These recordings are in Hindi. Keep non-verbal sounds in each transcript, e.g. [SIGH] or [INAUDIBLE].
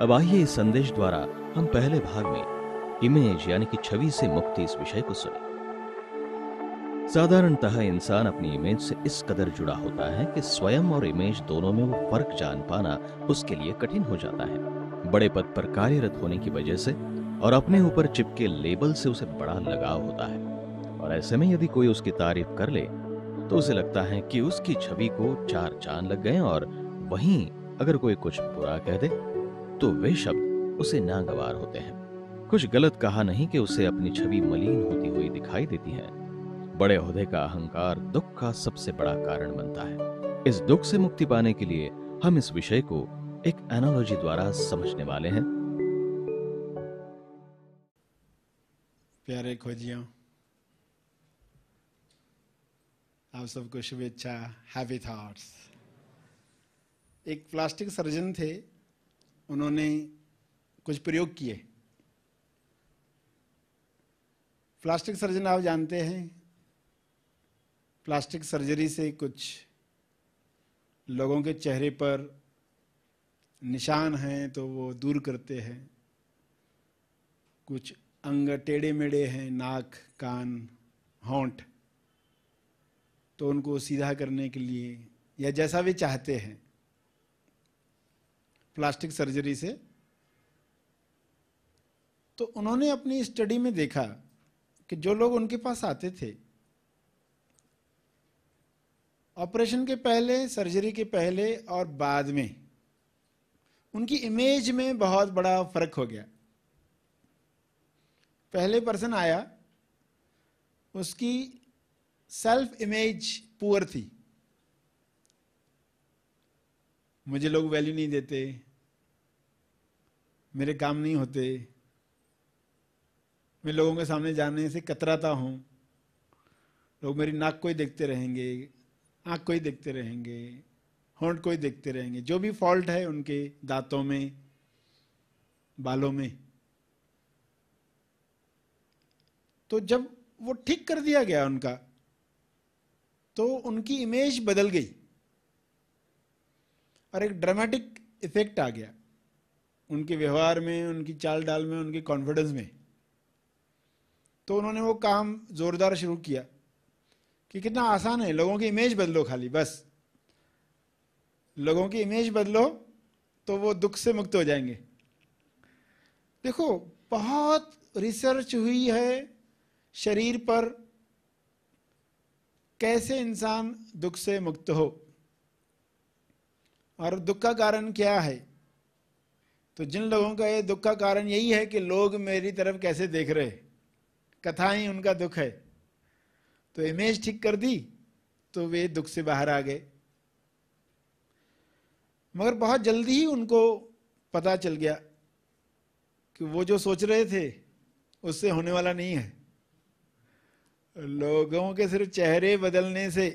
अब आइए इस संदेश द्वारा हम पहले भाग में इमेज यानी कि छवि से मुक्ति इस विषय को सुने साधारणतः इंसान अपनी इमेज से इस कदर जुड़ा होता है कि स्वयं और इमेज दोनों में वो फर्क जान पाना उसके लिए कठिन हो जाता है बड़े पद पर कार्यरत होने की वजह से और अपने ऊपर चिपके लेबल से उसे बड़ा लगाव होता है और ऐसे में यदि कोई उसकी तारीफ कर ले तो उसे लगता है कि उसकी छवि को चार चांद लग गए और वहीं अगर कोई कुछ बुरा कह दे तो वे शब्द उसे नागवार होते हैं कुछ गलत कहा नहीं कि उसे अपनी छवि मलिन होती हुई दिखाई देती है बड़े अहदे का अहंकार दुख का सबसे बड़ा कारण बनता है इस दुख से मुक्ति पाने के लिए हम इस विषय को एक एनालॉजी द्वारा समझने वाले हैं प्यारे खोजियों आप सबको शुभेच्छा हैप्पी थॉट्स एक प्लास्टिक सर्जन थे उन्होंने कुछ प्रयोग किए प्लास्टिक सर्जन आप जानते हैं प्लास्टिक सर्जरी से कुछ लोगों के चेहरे पर निशान हैं तो वो दूर करते हैं कुछ अंग टेढ़े मेढ़े हैं नाक कान होंठ तो उनको सीधा करने के लिए या जैसा वे चाहते हैं प्लास्टिक सर्जरी से तो उन्होंने अपनी स्टडी में देखा कि जो लोग उनके पास आते थे ऑपरेशन के पहले सर्जरी के पहले और बाद में उनकी इमेज में बहुत बड़ा फर्क हो गया पहले पर्सन आया उसकी सेल्फ इमेज पुअर थी मुझे लोग वैल्यू नहीं देते मेरे काम नहीं होते मैं लोगों के सामने जाने से कतराता हूँ लोग मेरी नाक को ही देखते रहेंगे आँख को ही देखते रहेंगे होंठ को ही देखते रहेंगे जो भी फॉल्ट है उनके दांतों में बालों में तो जब वो ठीक कर दिया गया उनका तो उनकी इमेज बदल गई और एक ड्रामेटिक इफेक्ट आ गया उनके व्यवहार में उनकी चाल डाल में उनके कॉन्फिडेंस में तो उन्होंने वो काम जोरदार शुरू किया कि कितना आसान है लोगों की इमेज बदलो खाली बस लोगों की इमेज बदलो तो वो दुख से मुक्त हो जाएंगे देखो बहुत रिसर्च हुई है शरीर पर कैसे इंसान दुख से मुक्त हो और दुख का कारण क्या है तो जिन लोगों का ये दुख का कारण यही है कि लोग मेरी तरफ कैसे देख रहे कथा ही उनका दुख है तो इमेज ठीक कर दी तो वे दुख से बाहर आ गए मगर बहुत जल्दी ही उनको पता चल गया कि वो जो सोच रहे थे उससे होने वाला नहीं है लोगों के सिर्फ चेहरे बदलने से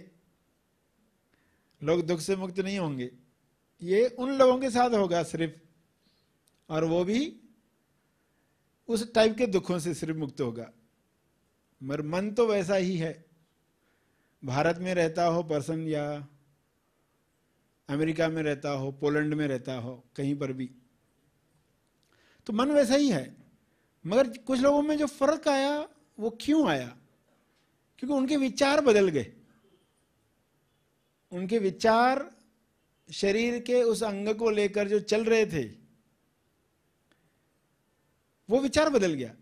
लोग दुख से मुक्त नहीं होंगे ये उन लोगों के साथ होगा सिर्फ और वो भी उस टाइप के दुखों से सिर्फ मुक्त होगा मगर मन तो वैसा ही है भारत में रहता हो पर्सन या अमेरिका में रहता हो पोलैंड में रहता हो कहीं पर भी तो मन वैसा ही है मगर कुछ लोगों में जो फर्क आया वो क्यों आया क्योंकि उनके विचार बदल गए उनके विचार शरीर के उस अंग को लेकर जो चल रहे थे वो विचार बदल गया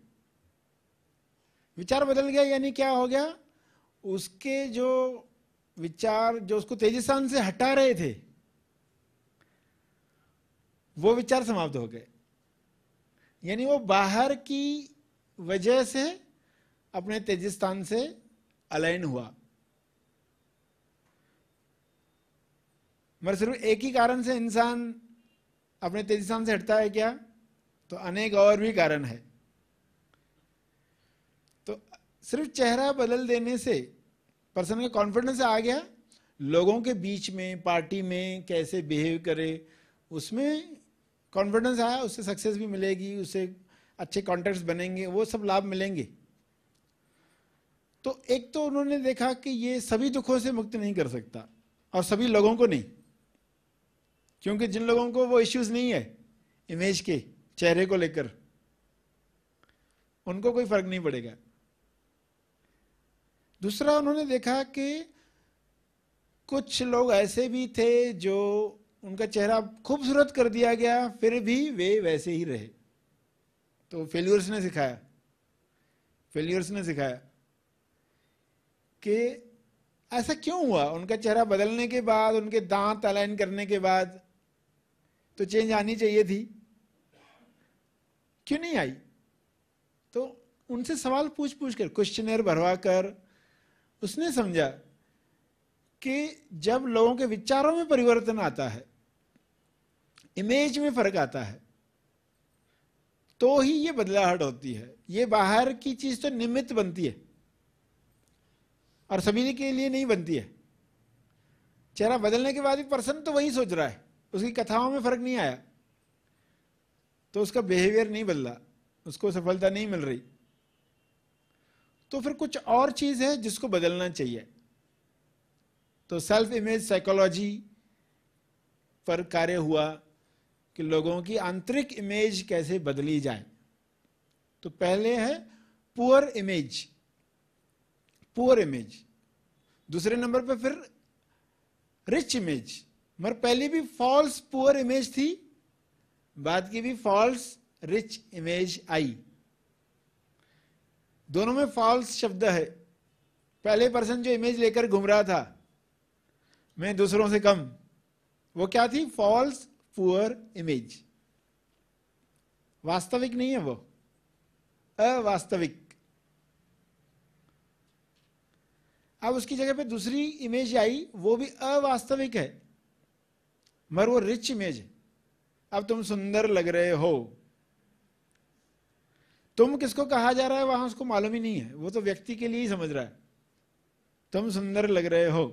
विचार बदल गया यानी क्या हो गया उसके जो विचार जो उसको तेजसान से हटा रहे थे वो विचार समाप्त हो गए यानी वो बाहर की वजह से अपने तेजस्थान से अलाइन हुआ मगर सिर्फ एक ही कारण से इंसान अपने तेजस्थान से हटता है क्या तो अनेक और भी कारण है तो सिर्फ चेहरा बदल देने से पर्सन का कॉन्फिडेंस आ गया लोगों के बीच में पार्टी में कैसे बिहेव करे उसमें कॉन्फिडेंस आया उससे सक्सेस भी मिलेगी उससे अच्छे कॉन्टैक्ट्स बनेंगे वो सब लाभ मिलेंगे तो एक तो उन्होंने देखा कि ये सभी दुखों से मुक्त नहीं कर सकता और सभी लोगों को नहीं क्योंकि जिन लोगों को वो इश्यूज नहीं है इमेज के चेहरे को लेकर उनको कोई फर्क नहीं पड़ेगा दूसरा उन्होंने देखा कि कुछ लोग ऐसे भी थे जो उनका चेहरा खूबसूरत कर दिया गया फिर भी वे वैसे ही रहे तो फेल्यूर्स ने सिखाया फेल्यूर्स ने सिखाया कि ऐसा क्यों हुआ उनका चेहरा बदलने के बाद उनके दांत अलाइन करने के बाद तो चेंज आनी चाहिए थी क्यों नहीं आई तो उनसे सवाल पूछ पूछ कर क्वेश्चन भरवा कर उसने समझा कि जब लोगों के विचारों में परिवर्तन आता है इमेज में फर्क आता है तो ही ये बदलाहट होती है ये बाहर की चीज तो निमित्त बनती है और सभी के लिए नहीं बनती है चेहरा बदलने के बाद भी पर्सन तो वही सोच रहा है उसकी कथाओं में फर्क नहीं आया तो उसका बिहेवियर नहीं बदला उसको सफलता नहीं मिल रही तो फिर कुछ और चीज है जिसको बदलना चाहिए तो सेल्फ इमेज साइकोलॉजी पर कार्य हुआ कि लोगों की आंतरिक इमेज कैसे बदली जाए तो पहले है पुअर इमेज पुअर इमेज दूसरे नंबर पर फिर रिच इमेज मगर पहले भी फॉल्स पुअर इमेज थी बात की भी फॉल्स रिच इमेज आई दोनों में फॉल्स शब्द है पहले पर्सन जो इमेज लेकर घूम रहा था मैं दूसरों से कम वो क्या थी फॉल्स पुअर इमेज वास्तविक नहीं है वो अवास्तविक अब उसकी जगह पे दूसरी इमेज आई वो भी अवास्तविक है मगर वो रिच इमेज है अब तुम सुंदर लग रहे हो तुम किसको कहा जा रहा है वहां उसको मालूम ही नहीं है वो तो व्यक्ति के लिए ही समझ रहा है तुम सुंदर लग रहे हो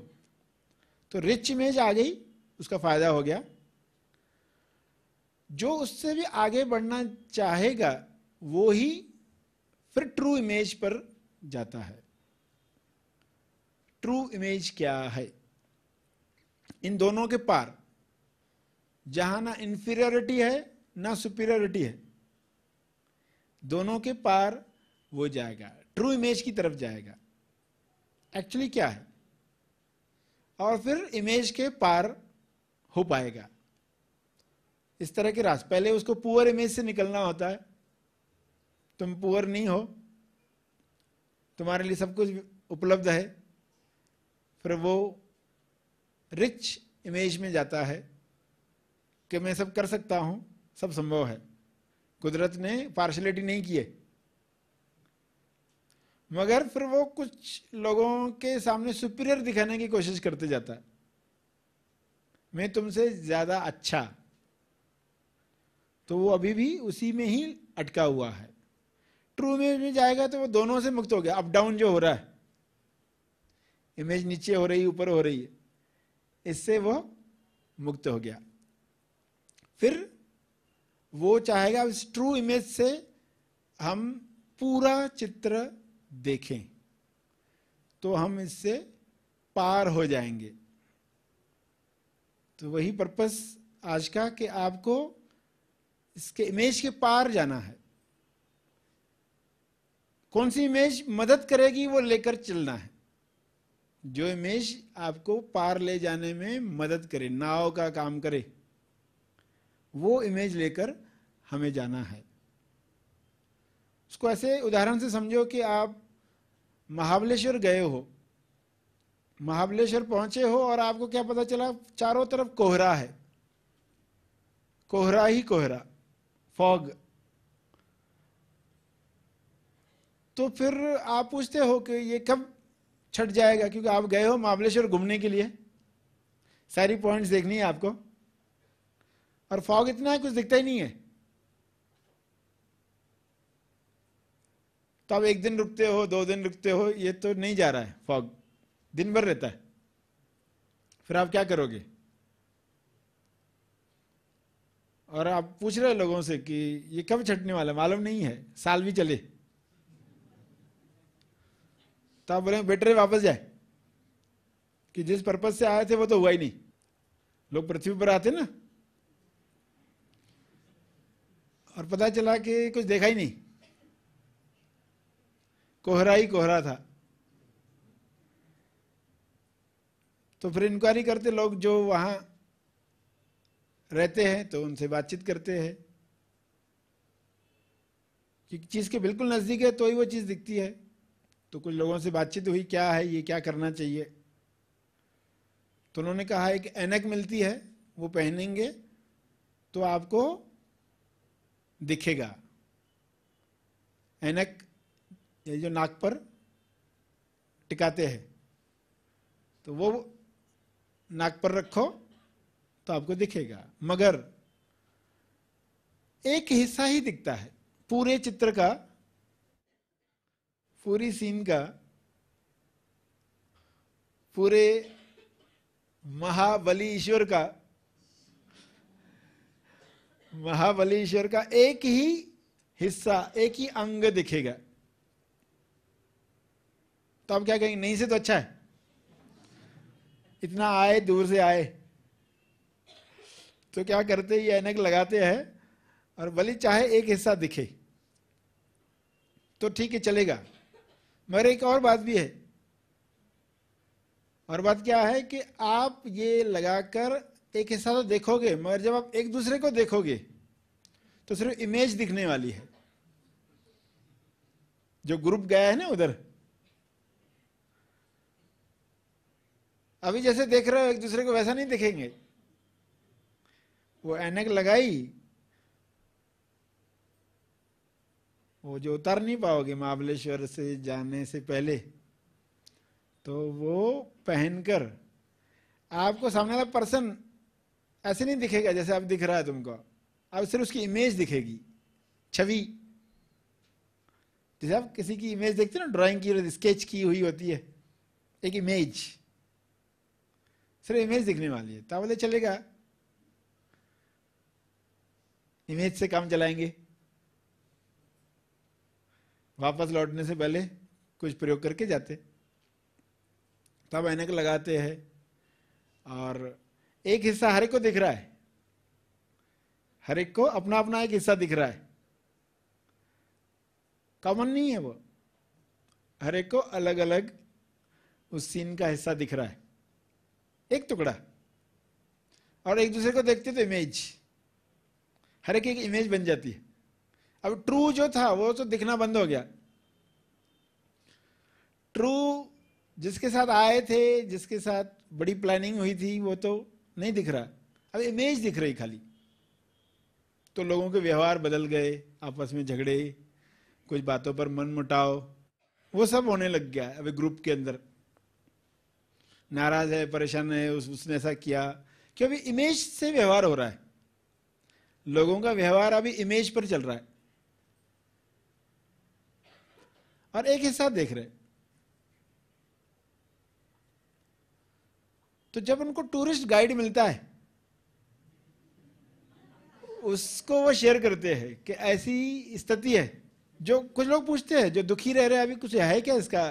तो रिच इमेज आ गई उसका फायदा हो गया जो उससे भी आगे बढ़ना चाहेगा वो ही फिर ट्रू इमेज पर जाता है ट्रू इमेज क्या है इन दोनों के पार जहां ना इंफीरियरिटी है ना सुपीरियरिटी है दोनों के पार वो जाएगा ट्रू इमेज की तरफ जाएगा एक्चुअली क्या है और फिर इमेज के पार हो पाएगा इस तरह के रास्ते पहले उसको पुअर इमेज से निकलना होता है तुम पुअर नहीं हो तुम्हारे लिए सब कुछ उपलब्ध है फिर वो रिच इमेज में जाता है कि मैं सब कर सकता हूं सब संभव है कुदरत ने पार्शलिटी नहीं किए मगर फिर वो कुछ लोगों के सामने सुपीरियर दिखाने की कोशिश करते जाता है मैं तुमसे ज्यादा अच्छा तो वो अभी भी उसी में ही अटका हुआ है ट्रू इमेज में जाएगा तो वो दोनों से मुक्त हो गया अप डाउन जो हो रहा है इमेज नीचे हो रही ऊपर हो रही है इससे वो मुक्त हो गया फिर वो चाहेगा इस ट्रू इमेज से हम पूरा चित्र देखें तो हम इससे पार हो जाएंगे तो वही पर्पस आज का कि आपको इसके इमेज के पार जाना है कौन सी इमेज मदद करेगी वो लेकर चलना है जो इमेज आपको पार ले जाने में मदद करे नाव का काम करे वो इमेज लेकर हमें जाना है उसको ऐसे उदाहरण से समझो कि आप महाबलेश्वर गए हो महाबलेश्वर पहुंचे हो और आपको क्या पता चला चारों तरफ कोहरा है कोहरा ही कोहरा फॉग तो फिर आप पूछते हो कि ये कब छट जाएगा क्योंकि आप गए हो महाबलेश्वर घूमने के लिए सारी पॉइंट्स देखनी है आपको और फॉग इतना है कुछ दिखता ही नहीं है तो आप एक दिन रुकते हो दो दिन रुकते हो ये तो नहीं जा रहा है फॉग दिन भर रहता है फिर आप क्या करोगे और आप पूछ रहे लोगों से कि ये कब छटने वाला है मालूम नहीं है साल भी चले तो आप बोले बेटर वापस जाए कि जिस पर्पज से आए थे वो तो हुआ ही नहीं लोग पृथ्वी पर आते ना और पता चला कि कुछ देखा ही नहीं कोहरा ही कोहरा था तो फिर इंक्वायरी करते लोग जो वहां रहते हैं तो उनसे बातचीत करते हैं कि चीज़ के बिल्कुल नज़दीक है तो ही वो चीज़ दिखती है तो कुछ लोगों से बातचीत हुई क्या है ये क्या करना चाहिए तो उन्होंने कहा एक एनक मिलती है वो पहनेंगे तो आपको दिखेगा एनक ये जो नाक पर टिकाते हैं तो वो नाक पर रखो तो आपको दिखेगा मगर एक हिस्सा ही दिखता है पूरे चित्र का पूरी सीन का पूरे महाबली ईश्वर का महाबलेश्वर का एक ही हिस्सा एक ही अंग दिखेगा तो आप क्या कहेंगे नहीं से तो अच्छा है इतना आए दूर से आए तो क्या करते ये ऐनक लगाते हैं और बलि चाहे एक हिस्सा दिखे तो ठीक है चलेगा मगर एक और बात भी है और बात क्या है कि आप ये लगाकर एक हिस्सा तो देखोगे मगर जब आप एक दूसरे को देखोगे तो सिर्फ इमेज दिखने वाली है जो ग्रुप गया है ना उधर अभी जैसे देख रहे हो एक दूसरे को वैसा नहीं दिखेंगे वो एनक लगाई वो जो उतर नहीं पाओगे महाबलेश्वर से जाने से पहले तो वो पहनकर आपको सामने वाला पर्सन ऐसे नहीं दिखेगा जैसे अब दिख रहा है तुमको अब सिर्फ उसकी इमेज दिखेगी छवि जैसे आप किसी की इमेज देखते हो ना ड्राइंग की स्केच की हुई होती है एक इमेज सिर्फ इमेज दिखने वाली है तब तो चलेगा इमेज से काम चलाएंगे वापस लौटने से पहले कुछ प्रयोग करके जाते तब तो ऐनक लगाते हैं और एक हिस्सा हर एक को दिख रहा है हर एक को अपना अपना एक हिस्सा दिख रहा है कॉमन नहीं है वो हर एक को अलग अलग उस सीन का हिस्सा दिख रहा है एक टुकड़ा और एक दूसरे को देखते तो इमेज हर एक एक इमेज बन जाती है अब ट्रू जो था वो तो दिखना बंद हो गया ट्रू जिसके साथ आए थे जिसके साथ बड़ी प्लानिंग हुई थी वो तो नहीं दिख रहा अब इमेज दिख रही खाली तो लोगों के व्यवहार बदल गए आपस में झगड़े कुछ बातों पर मन मुटाव वो सब होने लग गया अभी ग्रुप के अंदर नाराज है परेशान है उस, उसने ऐसा किया कि अभी इमेज से व्यवहार हो रहा है लोगों का व्यवहार अभी इमेज पर चल रहा है और एक हिस्सा देख रहे हैं तो जब उनको टूरिस्ट गाइड मिलता है उसको वो शेयर करते हैं कि ऐसी स्थिति है जो कुछ लोग पूछते हैं जो दुखी रह रहे हैं अभी कुछ है क्या इसका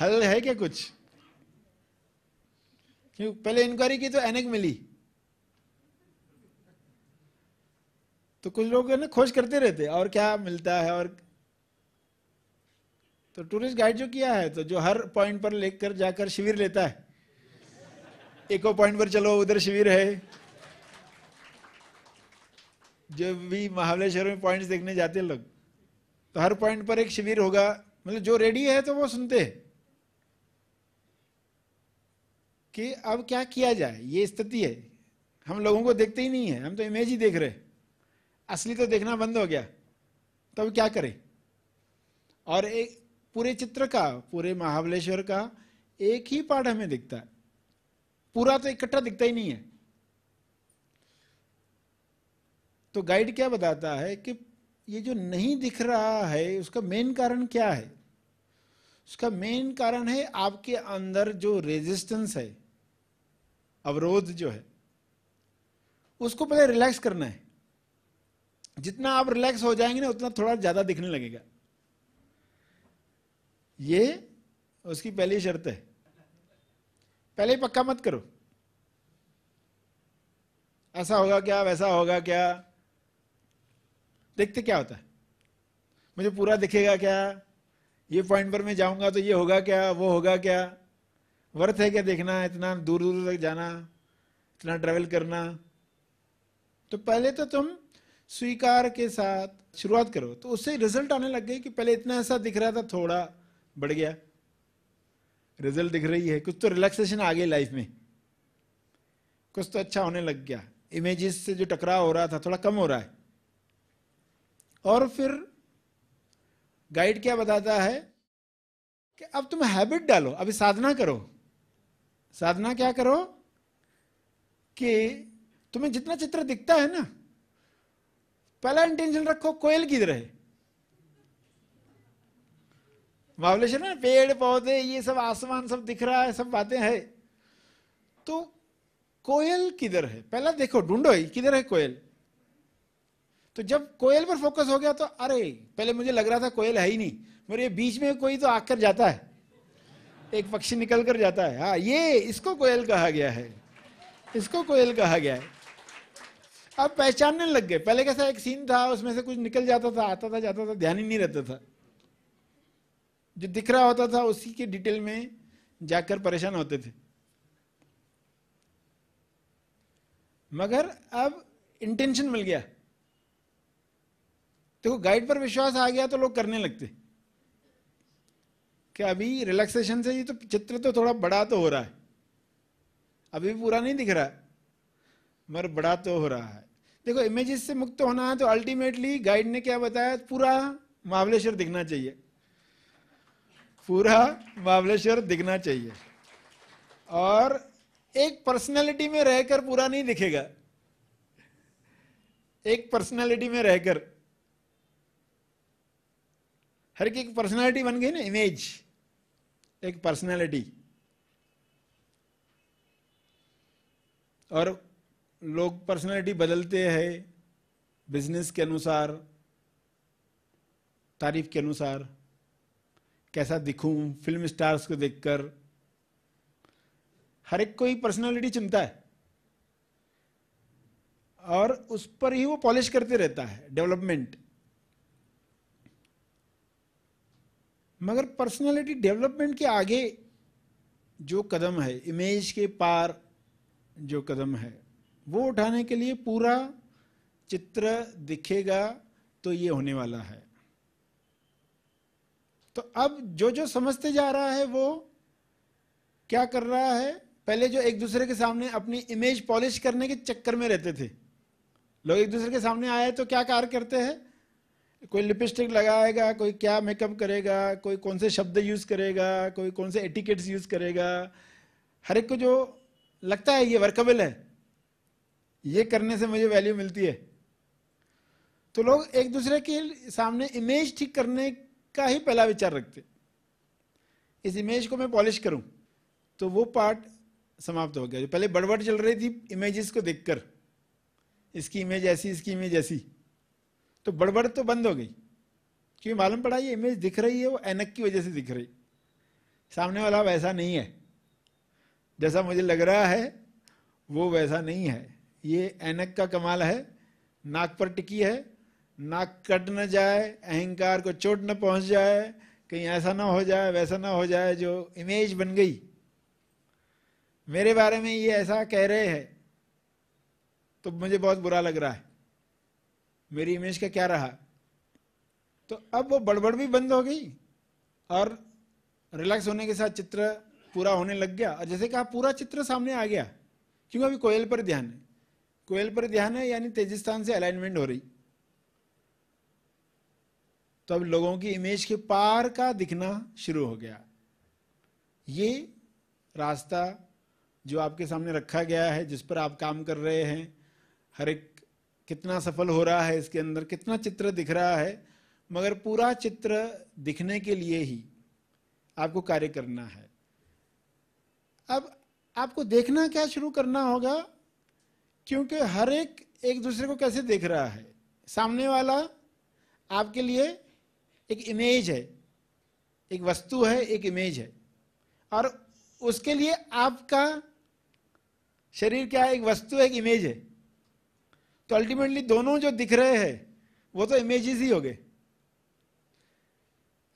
हल है क्या कुछ क्यों पहले इंक्वायरी की तो एनक मिली तो कुछ लोग ना खोज करते रहते और क्या मिलता है और तो टूरिस्ट गाइड जो किया है तो जो हर पॉइंट पर लेकर जाकर शिविर लेता है एको पॉइंट पर चलो उधर शिविर है जब भी महाबलेश्वर में पॉइंट्स देखने जाते लोग तो हर पॉइंट पर एक शिविर होगा मतलब जो रेडी है तो वो सुनते हैं कि अब क्या किया जाए ये स्थिति है हम लोगों को देखते ही नहीं है हम तो इमेज ही देख रहे असली तो देखना बंद हो गया तब तो क्या करें और एक पूरे चित्र का पूरे महाबलेश्वर का एक ही पाठ हमें दिखता है पूरा तो इकट्ठा दिखता ही नहीं है तो गाइड क्या बताता है कि ये जो नहीं दिख रहा है उसका मेन कारण क्या है उसका मेन कारण है आपके अंदर जो रेजिस्टेंस है अवरोध जो है उसको पहले रिलैक्स करना है जितना आप रिलैक्स हो जाएंगे ना उतना थोड़ा ज्यादा दिखने लगेगा ये उसकी पहली शर्त है पहले ही पक्का मत करो ऐसा होगा क्या वैसा होगा क्या देखते क्या होता है मुझे पूरा दिखेगा क्या ये पॉइंट पर मैं जाऊंगा तो ये होगा क्या वो होगा क्या वर्थ है क्या देखना इतना दूर दूर तक जाना इतना ट्रेवल करना तो पहले तो तुम स्वीकार के साथ शुरुआत करो तो उससे रिजल्ट आने लग गए कि पहले इतना ऐसा दिख रहा था थोड़ा बढ़ गया रिजल्ट दिख रही है कुछ तो रिलैक्सेशन आ गई लाइफ में कुछ तो अच्छा होने लग गया इमेजेस से जो टकराव हो रहा था थोड़ा कम हो रहा है और फिर गाइड क्या बताता है कि अब तुम हैबिट डालो अभी साधना करो साधना क्या करो कि तुम्हें जितना चित्र दिखता है ना पहला इंटेंशन रखो कोयल की रहे महाबलेश्वर में पेड़ पौधे ये सब आसमान सब दिख रहा है सब बातें है तो कोयल किधर है पहला देखो ढूंढो किधर है कोयल तो जब कोयल पर फोकस हो गया तो अरे पहले मुझे लग रहा था कोयल है ही नहीं मेरे बीच में कोई तो आकर जाता है एक पक्षी निकल कर जाता है हाँ ये इसको कोयल कहा गया है इसको कोयल कहा गया है अब पहचानने लग गए पहले कैसा एक सीन था उसमें से कुछ निकल जाता था आता था जाता था ध्यान ही नहीं रहता था जो दिख रहा होता था उसी के डिटेल में जाकर परेशान होते थे मगर अब इंटेंशन मिल गया देखो तो गाइड पर विश्वास आ गया तो लोग करने लगते कि अभी रिलैक्सेशन से ये तो चित्र तो थोड़ा बड़ा तो हो रहा है अभी पूरा नहीं दिख रहा है मगर बड़ा तो हो रहा है देखो इमेजेस से मुक्त होना है तो अल्टीमेटली गाइड ने क्या बताया पूरा महाबलेश्वर दिखना चाहिए पूरा महाबलेश्वर दिखना चाहिए और एक पर्सनालिटी में रहकर पूरा नहीं दिखेगा एक पर्सनालिटी में रहकर हर की एक पर्सनालिटी बन गई ना इमेज एक पर्सनालिटी और लोग पर्सनालिटी बदलते हैं बिजनेस के अनुसार तारीफ के अनुसार कैसा दिखूं फिल्म स्टार्स को देखकर हर एक कोई पर्सनालिटी चुनता है और उस पर ही वो पॉलिश करते रहता है डेवलपमेंट मगर पर्सनालिटी डेवलपमेंट के आगे जो कदम है इमेज के पार जो कदम है वो उठाने के लिए पूरा चित्र दिखेगा तो ये होने वाला है तो अब जो जो समझते जा रहा है वो क्या कर रहा है पहले जो एक दूसरे के सामने अपनी इमेज पॉलिश करने के चक्कर में रहते थे लोग एक दूसरे के सामने आए तो क्या कार्य करते हैं कोई लिपस्टिक लगाएगा कोई क्या मेकअप करेगा कोई कौन से शब्द यूज करेगा कोई कौन से एटिकेट्स यूज करेगा हर एक को जो लगता है ये वर्कबल है ये करने से मुझे वैल्यू मिलती है तो लोग एक दूसरे के सामने इमेज ठीक करने का ही पहला विचार रखते इस इमेज को मैं पॉलिश करूं तो वो पार्ट समाप्त हो गया जो पहले बड़बड़ चल रही थी इमेजेस को देखकर इसकी इमेज ऐसी इसकी इमेज ऐसी तो बड़बड़ तो बंद हो गई क्योंकि मालूम पड़ा ये इमेज दिख रही है वो एनक की वजह से दिख रही सामने वाला वैसा नहीं है जैसा मुझे लग रहा है वो वैसा नहीं है ये एनक का कमाल है नाक पर टिकी है नाक कट न जाए अहंकार को चोट न पहुंच जाए कहीं ऐसा ना हो जाए वैसा ना हो जाए जो इमेज बन गई मेरे बारे में ये ऐसा कह रहे हैं तो मुझे बहुत बुरा लग रहा है मेरी इमेज का क्या रहा तो अब वो बड़बड़ भी बंद हो गई और रिलैक्स होने के साथ चित्र पूरा होने लग गया और जैसे कहा पूरा चित्र सामने आ गया क्योंकि अभी कोयल पर ध्यान है कोयल पर ध्यान है यानी तेजिस्तान से अलाइनमेंट हो रही तो अब लोगों की इमेज के पार का दिखना शुरू हो गया ये रास्ता जो आपके सामने रखा गया है जिस पर आप काम कर रहे हैं हर एक कितना सफल हो रहा है इसके अंदर कितना चित्र दिख रहा है मगर पूरा चित्र दिखने के लिए ही आपको कार्य करना है अब आपको देखना क्या शुरू करना होगा क्योंकि हर एक एक दूसरे को कैसे देख रहा है सामने वाला आपके लिए एक इमेज है एक वस्तु है एक इमेज है और उसके लिए आपका शरीर क्या है एक वस्तु है एक इमेज है तो अल्टीमेटली दोनों जो दिख रहे हैं वो तो इमेजेस ही हो गए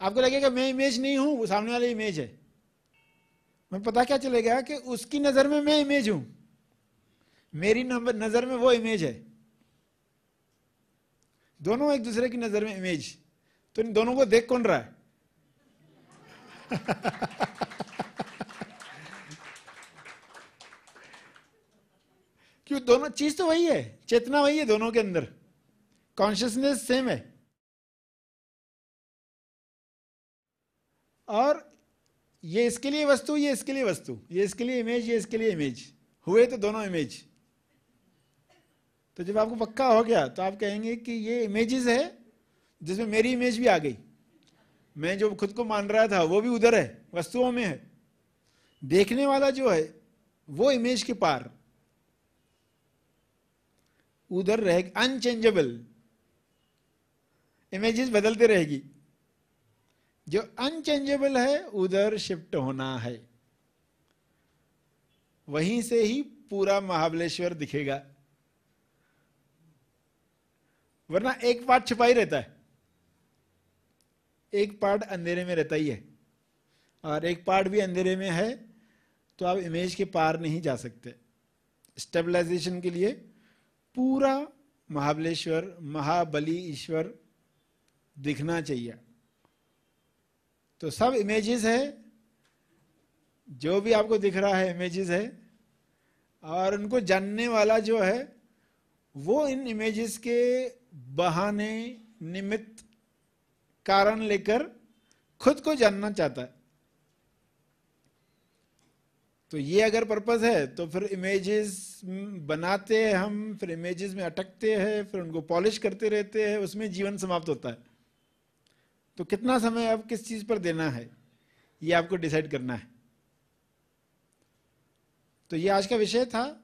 आपको लगेगा मैं इमेज नहीं हूं वो सामने वाली इमेज है मैं पता क्या चलेगा कि उसकी नजर में मैं इमेज हूं मेरी नजर में वो इमेज है दोनों एक दूसरे की नजर में इमेज तो इन दोनों को देख कौन रहा है [LAUGHS] क्यों दोनों चीज तो वही है चेतना वही है दोनों के अंदर कॉन्शियसनेस सेम है और ये इसके लिए वस्तु ये इसके लिए वस्तु ये इसके लिए इमेज ये इसके लिए इमेज हुए तो दोनों इमेज तो जब आपको पक्का हो गया तो आप कहेंगे कि ये इमेजेस है जिसमें मेरी इमेज भी आ गई मैं जो खुद को मान रहा था वो भी उधर है वस्तुओं में है देखने वाला जो है वो इमेज के पार उधर रहे अनचेंजेबल इमेजेस बदलते रहेगी जो अनचेंजेबल है उधर शिफ्ट होना है वहीं से ही पूरा महाबलेश्वर दिखेगा वरना एक पार्ट छुपाई रहता है एक पार्ट अंधेरे में रहता ही है और एक पार्ट भी अंधेरे में है तो आप इमेज के पार नहीं जा सकते स्टेबलाइजेशन के लिए पूरा महाबलेश्वर महाबली ईश्वर दिखना चाहिए तो सब इमेजेस है जो भी आपको दिख रहा है इमेजेस है और उनको जानने वाला जो है वो इन इमेजेस के बहाने निमित्त कारण लेकर खुद को जानना चाहता है तो ये अगर पर्पज है तो फिर इमेजेस बनाते हैं हम फिर इमेजेस में अटकते हैं फिर उनको पॉलिश करते रहते हैं उसमें जीवन समाप्त होता है तो कितना समय आप किस चीज पर देना है ये आपको डिसाइड करना है तो ये आज का विषय था